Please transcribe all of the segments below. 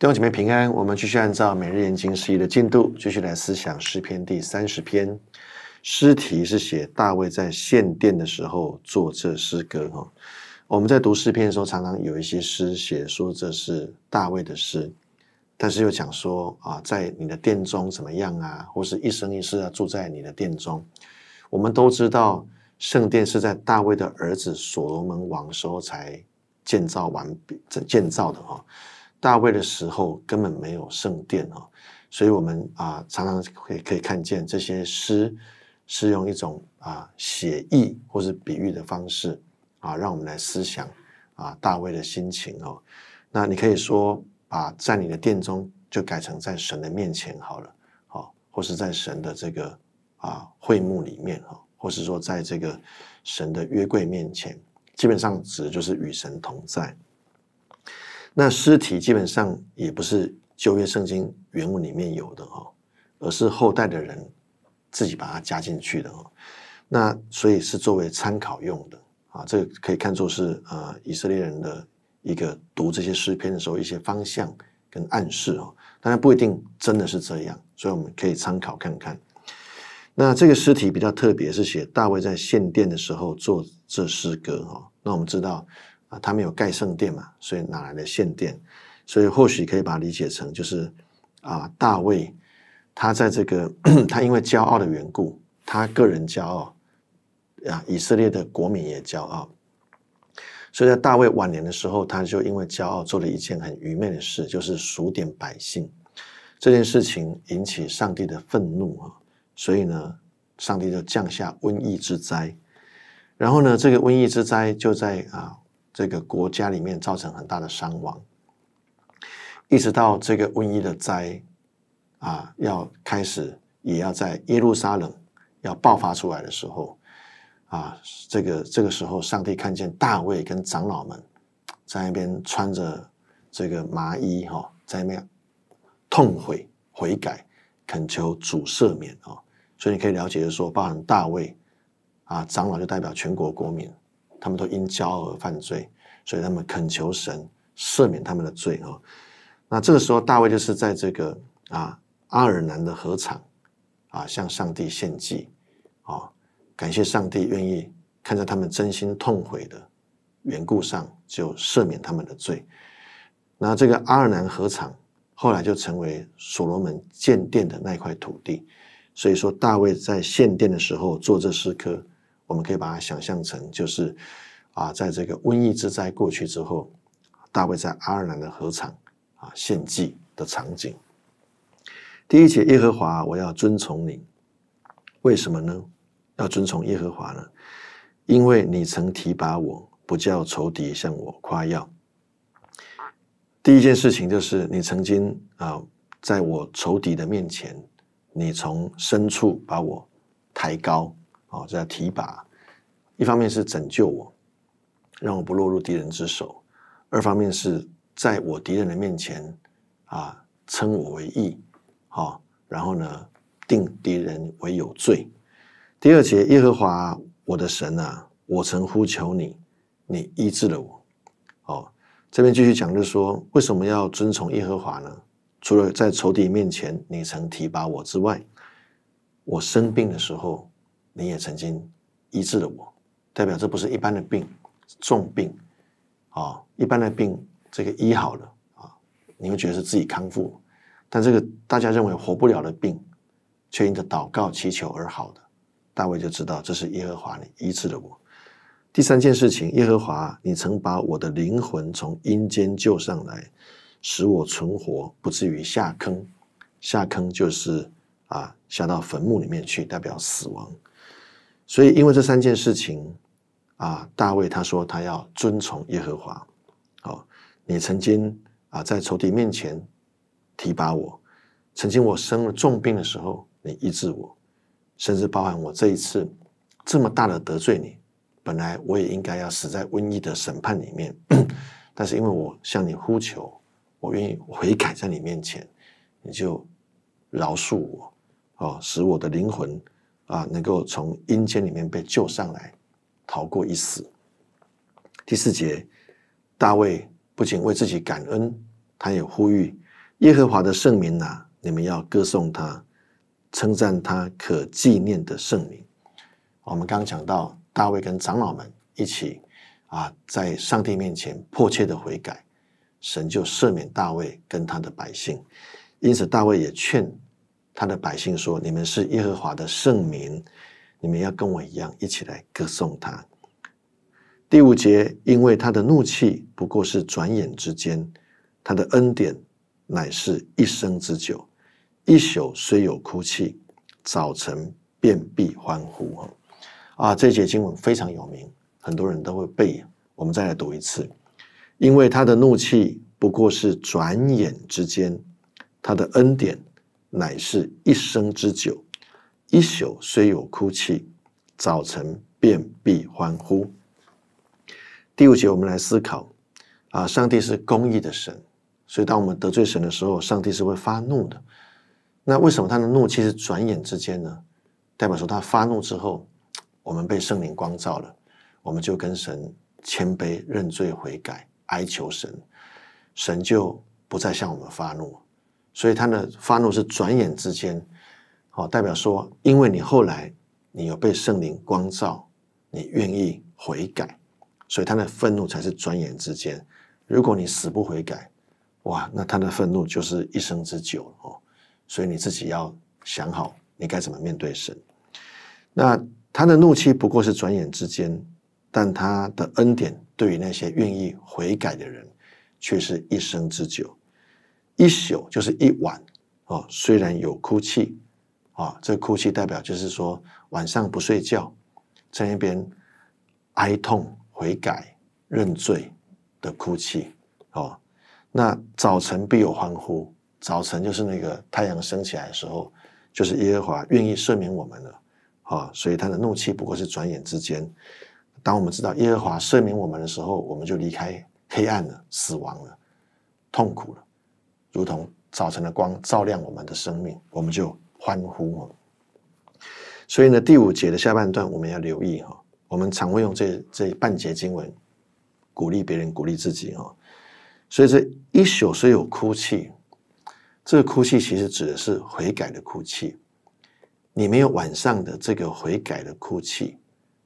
弟兄姐妹平安，我们继续按照每日研经事宜的进度，继续来思想诗篇第三十篇。诗题是写大卫在献殿的时候作这诗歌哈。我们在读诗篇的时候，常常有一些诗写说这是大卫的诗，但是又讲说啊，在你的殿中怎么样啊，或是一生一世要住在你的殿中。我们都知道，圣殿是在大卫的儿子所罗门王时候才建造完毕、建造的哈。大卫的时候根本没有圣殿哦，所以我们啊常常可以可以看见这些诗是用一种啊写意或是比喻的方式啊，让我们来思想啊大卫的心情哦。那你可以说把在你的殿中就改成在神的面前好了，好或是在神的这个啊会幕里面哦，或是说在这个神的约柜面前，基本上指的就是与神同在。那诗体基本上也不是旧约圣经原文里面有的哦，而是后代的人自己把它加进去的哦。那所以是作为参考用的啊，这个可以看作是呃以色列人的一个读这些诗篇的时候一些方向跟暗示哦，当然不一定真的是这样，所以我们可以参考看看。那这个诗体比较特别，是写大卫在献殿的时候作这诗歌哦。那我们知道。啊，他没有盖圣殿嘛，所以哪来的献殿？所以或许可以把它理解成就是啊，大卫他在这个 他因为骄傲的缘故，他个人骄傲，啊，以色列的国民也骄傲，所以在大卫晚年的时候，他就因为骄傲做了一件很愚昧的事，就是数点百姓。这件事情引起上帝的愤怒啊，所以呢，上帝就降下瘟疫之灾。然后呢，这个瘟疫之灾就在啊。这个国家里面造成很大的伤亡，一直到这个瘟疫的灾啊，要开始也要在耶路撒冷要爆发出来的时候啊，这个这个时候，上帝看见大卫跟长老们在那边穿着这个麻衣哈，在那边痛悔悔改，恳求主赦免啊，所以你可以了解，就说，包含大卫啊，长老就代表全国国民。他们都因骄傲而犯罪，所以他们恳求神赦免他们的罪哦。那这个时候，大卫就是在这个啊阿尔南的河场啊，向上帝献祭啊，感谢上帝愿意看在他们真心痛悔的缘故上，就赦免他们的罪。那这个阿尔南河场后来就成为所罗门建殿的那块土地。所以说，大卫在献殿的时候做这四颗。我们可以把它想象成，就是啊，在这个瘟疫之灾过去之后，大卫在爱尔兰的河场啊献祭的场景。第一节，耶和华，我要遵从你。为什么呢？要遵从耶和华呢？因为你曾提拔我，不叫仇敌向我夸耀。第一件事情就是，你曾经啊，在我仇敌的面前，你从深处把我抬高。哦，这叫提拔，一方面是拯救我，让我不落入敌人之手；二方面是在我敌人的面前啊，称我为义。好，然后呢，定敌人为有罪。第二节，耶和华我的神啊，我曾呼求你，你医治了我。好，这边继续讲，就是说，为什么要遵从耶和华呢？除了在仇敌面前你曾提拔我之外，我生病的时候。你也曾经医治了我，代表这不是一般的病，重病啊！一般的病这个医好了啊，你们觉得是自己康复，但这个大家认为活不了的病，却因着祷告祈求而好的，大卫就知道这是耶和华你医治了我。第三件事情，耶和华你曾把我的灵魂从阴间救上来，使我存活，不至于下坑。下坑就是啊，下到坟墓里面去，代表死亡。所以，因为这三件事情，啊，大卫他说他要遵从耶和华。好，你曾经啊在仇敌面前提拔我，曾经我生了重病的时候你医治我，甚至包含我这一次这么大的得罪你，本来我也应该要死在瘟疫的审判里面，但是因为我向你呼求，我愿意悔改在你面前，你就饶恕我，哦，使我的灵魂。啊，能够从阴间里面被救上来，逃过一死。第四节，大卫不仅为自己感恩，他也呼吁耶和华的圣名呐，你们要歌颂他，称赞他可纪念的圣名。我们刚讲到大卫跟长老们一起啊，在上帝面前迫切的悔改，神就赦免大卫跟他的百姓，因此大卫也劝。他的百姓说：“你们是耶和华的圣民，你们要跟我一样，一起来歌颂他。”第五节，因为他的怒气不过是转眼之间，他的恩典乃是一生之久。一宿虽有哭泣，早晨便必欢呼。啊！这节经文非常有名，很多人都会背。我们再来读一次：因为他的怒气不过是转眼之间，他的恩典。乃是一生之久，一宿虽有哭泣，早晨便必欢呼。第五节，我们来思考啊，上帝是公义的神，所以当我们得罪神的时候，上帝是会发怒的。那为什么他的怒气是转眼之间呢？代表说他发怒之后，我们被圣灵光照了，我们就跟神谦卑认罪悔改，哀求神，神就不再向我们发怒。所以他的发怒是转眼之间，哦，代表说，因为你后来你有被圣灵光照，你愿意悔改，所以他的愤怒才是转眼之间。如果你死不悔改，哇，那他的愤怒就是一生之久哦。所以你自己要想好，你该怎么面对神。那他的怒气不过是转眼之间，但他的恩典对于那些愿意悔改的人，却是一生之久。一宿就是一晚啊，虽然有哭泣啊，这哭泣代表就是说晚上不睡觉，在那边哀痛、悔改、认罪的哭泣哦。那早晨必有欢呼，早晨就是那个太阳升起来的时候，就是耶和华愿意赦免我们了啊。所以他的怒气不过是转眼之间。当我们知道耶和华赦免我们的时候，我们就离开黑暗了、死亡了、痛苦了。如同早晨的光照亮我们的生命，我们就欢呼。所以呢，第五节的下半段我们要留意哈。我们常会用这这半节经文鼓励别人，鼓励自己哦。所以这一宿虽有哭泣，这个哭泣其实指的是悔改的哭泣。你没有晚上的这个悔改的哭泣，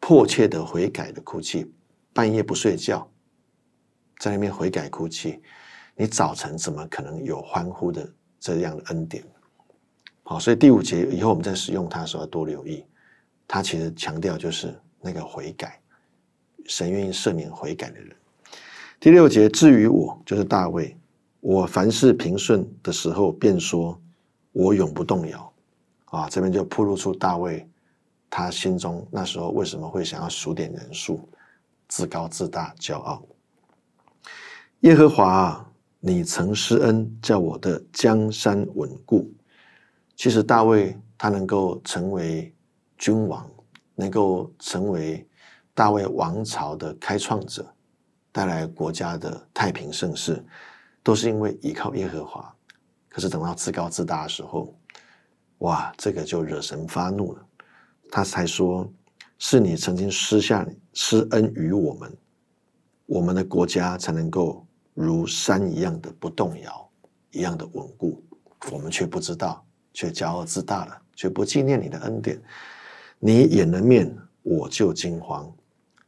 迫切的悔改的哭泣，半夜不睡觉，在那边悔改哭泣。你早晨怎么可能有欢呼的这样的恩典？好，所以第五节以后，我们在使用它的时候要多留意，它其实强调就是那个悔改，神愿意赦免悔改的人。第六节，至于我，就是大卫，我凡事平顺的时候，便说我永不动摇。啊，这边就铺露出大卫他心中那时候为什么会想要数点人数，自高自大，骄傲，耶和华。你曾施恩，叫我的江山稳固。其实大卫他能够成为君王，能够成为大卫王朝的开创者，带来国家的太平盛世，都是因为依靠耶和华。可是等到自高自大的时候，哇，这个就惹神发怒了。他才说，是你曾经施下施恩于我们，我们的国家才能够。如山一样的不动摇，一样的稳固。我们却不知道，却骄傲自大了，却不纪念你的恩典。你掩了面，我就惊慌；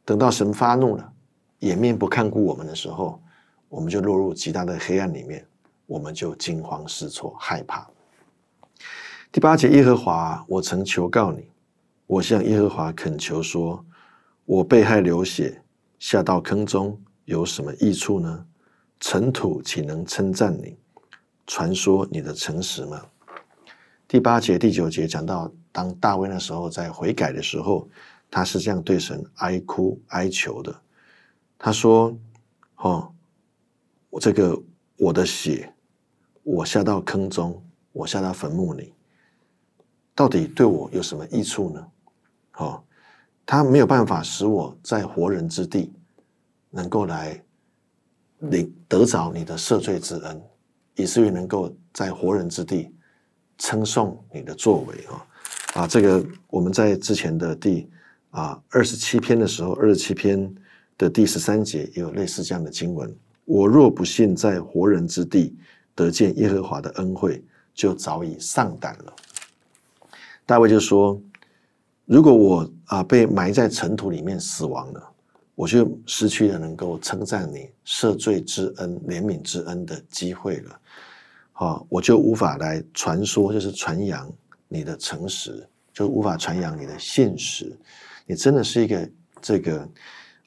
等到神发怒了，掩面不看顾我们的时候，我们就落入极大的黑暗里面，我们就惊慌失措，害怕。第八节，耶和华，我曾求告你，我向耶和华恳求说：我被害流血，下到坑中，有什么益处呢？尘土岂能称赞你？传说你的诚实吗？第八节、第九节讲到，当大卫那时候在悔改的时候，他是这样对神哀哭、哀求的。他说：“哦，我这个我的血，我下到坑中，我下到坟墓里，到底对我有什么益处呢？哦，他没有办法使我在活人之地能够来。”你得着你的赦罪之恩，以至于能够在活人之地称颂你的作为啊！啊，这个我们在之前的第啊二十七篇的时候，二十七篇的第十三节也有类似这样的经文：我若不信在活人之地得见耶和华的恩惠，就早已丧胆了。大卫就说：如果我啊被埋在尘土里面死亡了。我就失去了能够称赞你赦罪之恩、怜悯之恩的机会了。好，我就无法来传说，就是传扬你的诚实，就无法传扬你的现实。你真的是一个这个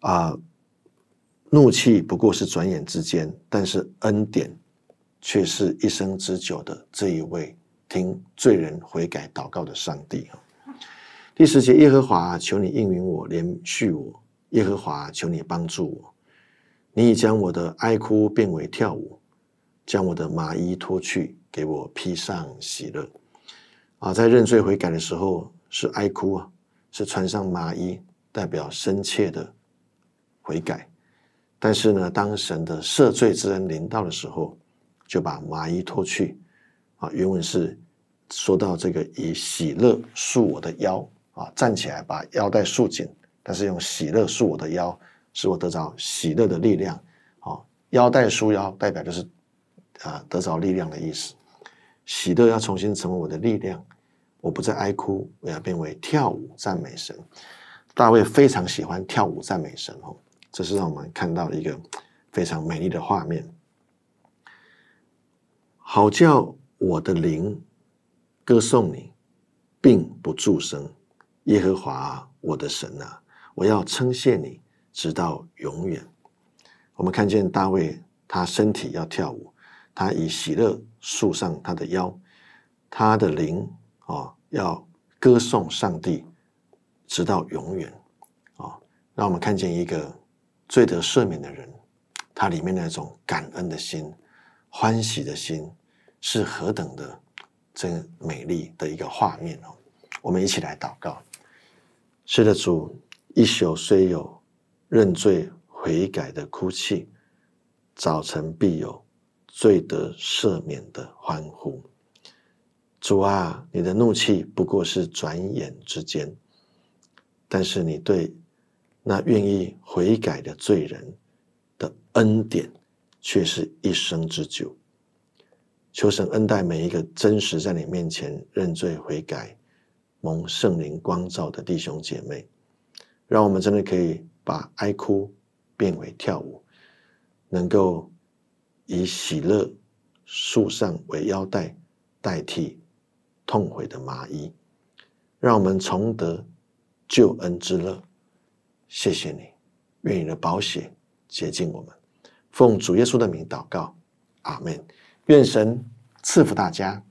啊，怒气不过是转眼之间，但是恩典却是一生之久的这一位听罪人悔改祷告的上帝第十节，耶和华，求你应允我，连续我。耶和华，求你帮助我。你已将我的哀哭变为跳舞，将我的麻衣脱去，给我披上喜乐。啊，在认罪悔改的时候是哀哭，啊，是穿上麻衣，代表深切的悔改。但是呢，当神的赦罪之恩临到的时候，就把麻衣脱去。啊，原文是说到这个，以喜乐束我的腰，啊，站起来，把腰带束紧。但是用喜乐束我的腰，使我得着喜乐的力量。好，腰带束腰代表就是啊，得着力量的意思。喜乐要重新成为我的力量，我不再哀哭，我要变为跳舞赞美神。大卫非常喜欢跳舞赞美神哦，这是让我们看到一个非常美丽的画面。好叫我的灵歌颂你，并不住声，耶和华我的神啊！我要称谢你，直到永远。我们看见大卫，他身体要跳舞，他以喜乐束上他的腰，他的灵啊，要歌颂上帝，直到永远啊！让我们看见一个罪得赦免的人，他里面那种感恩的心、欢喜的心，是何等的真美丽的一个画面哦！我们一起来祷告，是的，主。一宿虽有认罪悔改的哭泣，早晨必有罪得赦免的欢呼。主啊，你的怒气不过是转眼之间，但是你对那愿意悔改的罪人的恩典，却是一生之久。求神恩待每一个真实在你面前认罪悔改、蒙圣灵光照的弟兄姐妹。让我们真的可以把哀哭变为跳舞，能够以喜乐、束上为腰带代替痛悔的麻衣，让我们重得救恩之乐。谢谢你，愿你的宝血洁净我们，奉主耶稣的名祷告，阿门。愿神赐福大家。